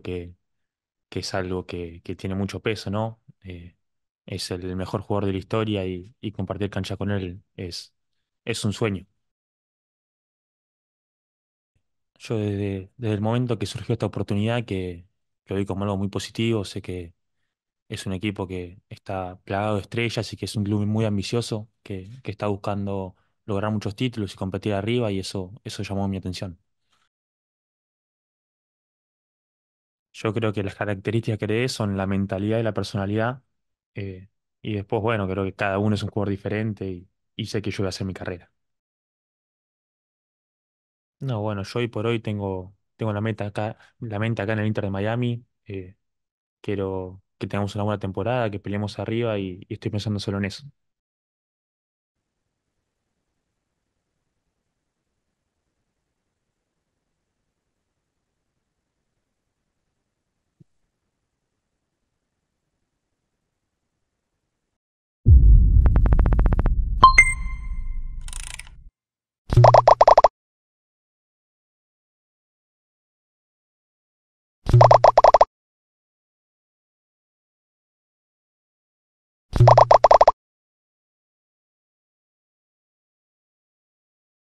que, es algo que, tiene mucho peso, ¿no? Eh, es el mejor jugador de la historia y, compartir cancha con él es, un sueño. Yo desde, el momento que surgió esta oportunidad, que, que lo vi como algo muy positivo, sé que es un equipo que está plagado de estrellas y que es un club muy ambicioso, que, que está buscando lograr muchos títulos y competir arriba y eso, eso llamó mi atención. Yo creo que las características que le son la mentalidad y la personalidad. Eh, y después, bueno, creo que cada uno es un jugador diferente y, y sé que yo voy a hacer mi carrera. No, bueno, yo hoy por hoy tengo, tengo la meta acá, la mente acá en el Inter de Miami. Eh, quiero que tengamos una buena temporada, que peleemos arriba y estoy pensando solo en eso.